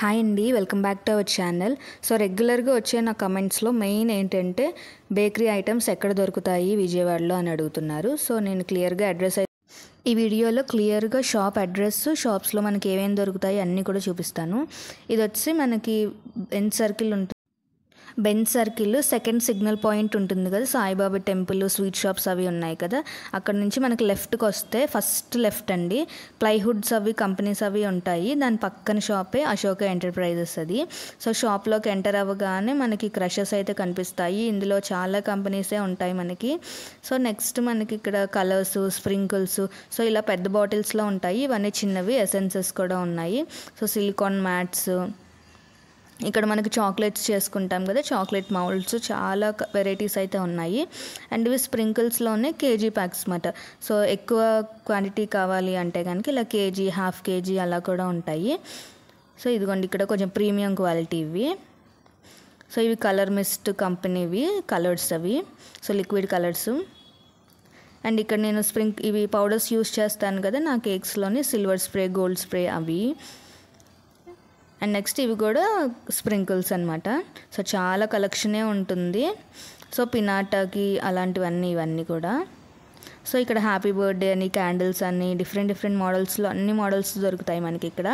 hi అండి welcome back to our channel so రెగ్యులర్గా వచ్చే నా కమెంట్స్లో మెయిన్ ఏంటంటే బేకరీ ఐటమ్స్ ఎక్కడ దొరుకుతాయి విజయవాడలో అని అడుగుతున్నారు సో నేను క్లియర్గా అడ్రస్ ఈ వీడియోలో క్లియర్గా షాప్ అడ్రస్ షాప్స్లో మనకి ఏమేమి దొరుకుతాయి అన్నీ కూడా చూపిస్తాను ఇది వచ్చి మనకి ఎన్ సర్కిల్ ఉంటుంది bench circle second signal point ఉంటుంది కదా సాయిబాబా టెంపుల్ స్వీట్ షాప్స్ అవి ఉన్నాయి కదా అక్కడ నుంచి మనకి లెఫ్ట్కి వస్తే ఫస్ట్ లెఫ్ట్ అండి ప్లైవుడ్స్ అవి కంపెనీస్ అవి ఉంటాయి దాని పక్కన షాపే అశోక ఎంటర్ప్రైజెస్ అది సో షాప్లోకి ఎంటర్ అవ్వగానే మనకి క్రషెస్ అయితే కనిపిస్తాయి ఇందులో చాలా కంపెనీసే ఉంటాయి మనకి సో నెక్స్ట్ మనకి ఇక్కడ కలర్స్ స్ప్రింకిల్స్ సో ఇలా పెద్ద బాటిల్స్లో ఉంటాయి ఇవన్నీ చిన్నవి ఎసెన్సెస్ కూడా ఉన్నాయి సో సిలికాన్ మ్యాట్స్ ఇక్కడ మనకి చాక్లెట్స్ చేసుకుంటాం కదా చాక్లెట్ మౌల్డ్స్ చాలా వెరైటీస్ అయితే ఉన్నాయి అండ్ ఇవి స్ప్రింకిల్స్లోనే కేజీ ప్యాక్స్ అన్నమాట సో ఎక్కువ క్వాంటిటీ కావాలి అంటే కనుక ఇలా కేజీ హాఫ్ కేజీ అలా కూడా ఉంటాయి సో ఇదిగోండి ఇక్కడ కొంచెం ప్రీమియం క్వాలిటీ ఇవి సో ఇవి కలర్ మిస్ట్ కంపెనీవి కలర్స్ అవి సో లిక్విడ్ కలర్స్ అండ్ ఇక్కడ నేను స్ప్రింక్ ఇవి పౌడర్స్ యూస్ చేస్తాను కదా నా కేక్స్లోని సిల్వర్ స్ప్రే గోల్డ్ స్ప్రే అవి అండ్ నెక్స్ట్ ఇవి కూడా స్ప్రింకిల్స్ అనమాట సో చాలా కలెక్షనే ఉంటుంది సో పినాటాకి అలాంటివన్నీ ఇవన్నీ కూడా సో ఇక్కడ హ్యాపీ బర్త్డే అని క్యాండిల్స్ అని డిఫరెంట్ డిఫరెంట్ మోడల్స్లో అన్ని మోడల్స్ దొరుకుతాయి మనకి ఇక్కడ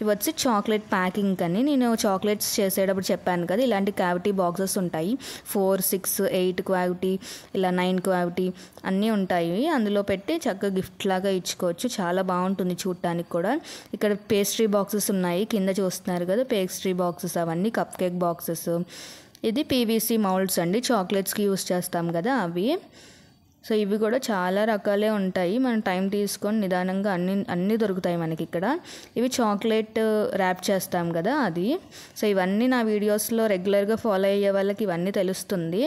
ఇవి వచ్చి చాక్లెట్ ప్యాకింగ్ అని నేను చాక్లెట్స్ చేసేటప్పుడు చెప్పాను కదా ఇలాంటి క్యావిటీ బాక్సెస్ ఉంటాయి ఫోర్ సిక్స్ ఎయిట్ క్వావిటీ ఇలా నైన్ క్వావిటీ అన్నీ ఉంటాయి అందులో పెట్టి చక్కగా గిఫ్ట్ లాగా ఇచ్చుకోవచ్చు చాలా బాగుంటుంది చూడటానికి కూడా ఇక్కడ పేస్ట్రీ బాక్సెస్ ఉన్నాయి కింద చూస్తున్నారు కదా పేస్ట్రీ బాక్సెస్ అవన్నీ కప్ కేక్ బాక్సెస్ ఇది పీవీసీ మౌల్డ్స్ అండి చాక్లెట్స్కి యూస్ చేస్తాం కదా అవి సో ఇవి కూడా చాలా రకాలే ఉంటాయి మనం టైం తీసుకొని నిదానంగా అన్ని అన్నీ దొరుకుతాయి మనకి ఇక్కడ ఇవి చాక్లెట్ ర్యాప్ uh, చేస్తాం కదా అది సో ఇవన్నీ నా వీడియోస్లో రెగ్యులర్గా ఫాలో అయ్యే వాళ్ళకి ఇవన్నీ తెలుస్తుంది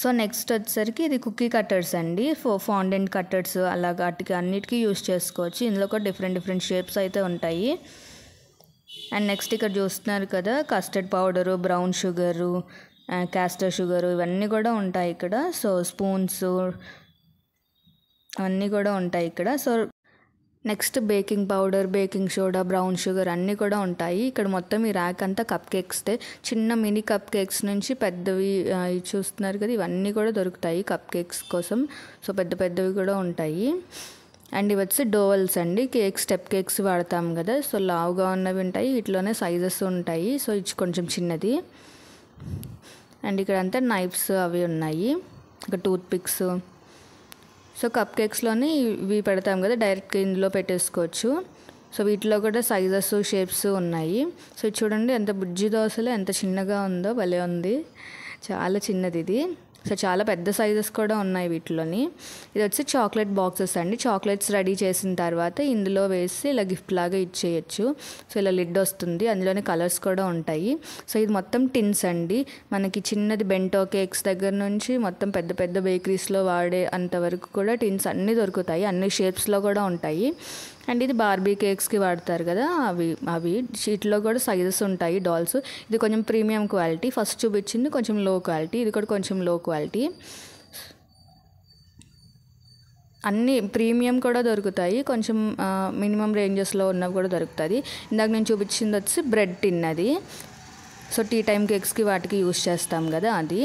సో నెక్స్ట్ వచ్చేసరికి ఇది కుకీ కట్టర్స్ అండి ఫో ఫాండెంట్ కట్టర్స్ అలాగా వాటికి అన్నిటికీ యూస్ చేసుకోవచ్చు ఇందులో కూడా డిఫరెంట్ డిఫరెంట్ షేప్స్ అయితే ఉంటాయి అండ్ నెక్స్ట్ ఇక్కడ చూస్తున్నారు కదా custard powder brown sugar castor sugar ఇవన్నీ కూడా ఉంటాయి ఇక్కడ సో స్పూన్స్ అన్నీ కూడా ఉంటాయి ఇక్కడ so next baking powder baking soda brown sugar అన్నీ కూడా ఉంటాయి ఇక్కడ మొత్తం ఈ ర్యాక్ అంతా కప్ కేక్స్దే చిన్న మినీ కప్ కేక్స్ నుంచి పెద్దవి చూస్తున్నారు కదా ఇవన్నీ కూడా దొరుకుతాయి కప్ కేక్స్ కోసం సో పెద్ద పెద్దవి కూడా ఉంటాయి అండ్ ఇవి వచ్చి డోవల్స్ అండి కేక్స్ స్టెప్ కేక్స్ వాడతాం కదా సో లావుగా ఉన్నవి ఉంటాయి వీటిలోనే సైజెస్ ఉంటాయి సో ఇచ్చి కొంచెం చిన్నది అండ్ ఇక్కడ అంతా నైఫ్స్ అవి ఉన్నాయి ఇంకా టూత్ పిక్స్ సో కప్ కేక్స్లోని ఇవి పెడతాం కదా డైరెక్ట్గా ఇందులో పెట్టేసుకోవచ్చు సో వీటిలో కూడా సైజెస్ షేప్స్ ఉన్నాయి సో చూడండి ఎంత బుజ్జి దోశలో ఎంత చిన్నగా ఉందో భలే ఉంది చాలా చిన్నది ఇది సో చాలా పెద్ద సైజెస్ కూడా ఉన్నాయి వీటిలోని ఇది వచ్చి చాక్లెట్ బాక్సెస్ అండి చాక్లెట్స్ రెడీ చేసిన తర్వాత ఇందులో వేసి ఇలా గిఫ్ట్ లాగా ఇచ్చేయచ్చు సో ఇలా లిడ్ వస్తుంది అందులోనే కలర్స్ కూడా ఉంటాయి సో ఇది మొత్తం టిన్స్ అండి మనకి చిన్నది బెంటో కేక్స్ దగ్గర నుంచి మొత్తం పెద్ద పెద్ద బేకరీస్లో వాడే అంతవరకు కూడా టిన్స్ అన్నీ దొరుకుతాయి అన్ని షేప్స్లో కూడా ఉంటాయి అండ్ ఇది బార్బీ కేక్స్కి వాడతారు కదా అవి అవి షీట్లో కూడా సైజెస్ ఉంటాయి డాల్స్ ఇది కొంచెం ప్రీమియం క్వాలిటీ ఫస్ట్ చూపించింది కొంచెం లో క్వాలిటీ ఇది కూడా కొంచెం లో క్వాలిటీ అన్ని ప్రీమియం కూడా దొరుకుతాయి కొంచెం మినిమం రేంజెస్లో ఉన్నవి కూడా దొరుకుతుంది ఇందాక నేను చూపించింది వచ్చి బ్రెడ్ అది సో టీ టైం కేక్స్కి వాటికి యూస్ చేస్తాం కదా అది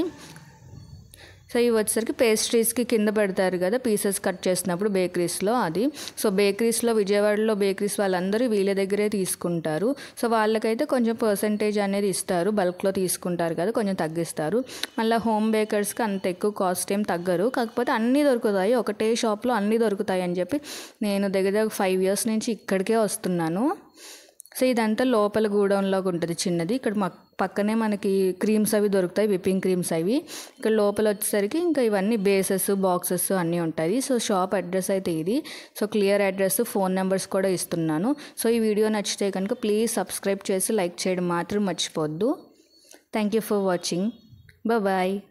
సో ఇవి వచ్చేసరికి పేస్ట్రీస్కి కింద పెడతారు కదా పీసెస్ కట్ చేసినప్పుడు బేకరీస్లో అది సో బేకరీస్లో విజయవాడలో బేకరీస్ వాళ్ళందరూ వీళ్ళ దగ్గరే తీసుకుంటారు సో వాళ్ళకైతే కొంచెం పర్సంటేజ్ అనేది ఇస్తారు బల్క్లో తీసుకుంటారు కదా కొంచెం తగ్గిస్తారు మళ్ళీ హోమ్ బేకర్స్కి అంత ఎక్కువ కాస్ట్ ఏం తగ్గరు కాకపోతే అన్నీ దొరుకుతాయి ఒకటే షాప్లో అన్నీ దొరుకుతాయి అని చెప్పి నేను దగ్గర దగ్గర ఫైవ్ ఇయర్స్ నుంచి ఇక్కడికే వస్తున్నాను సో ఇదంతా లోపల గూడౌన్లోకి ఉంటుంది చిన్నది ఇక్కడ మాకు పక్కనే మనకి క్రీమ్స్ అవి దొరుకుతాయి విప్పింగ్ క్రీమ్స్ అవి ఇక్కడ లోపల వచ్చేసరికి ఇంకా ఇవన్నీ బేసెస్ బాక్సెస్ అన్నీ ఉంటాయి సో షాప్ అడ్రస్ అయితే ఇది so clear address phone numbers కూడా ఇస్తున్నాను సో ఈ వీడియో నచ్చితే కనుక ప్లీజ్ సబ్స్క్రైబ్ చేసి లైక్ చేయడం మాత్రం మర్చిపోద్దు thank you for watching bye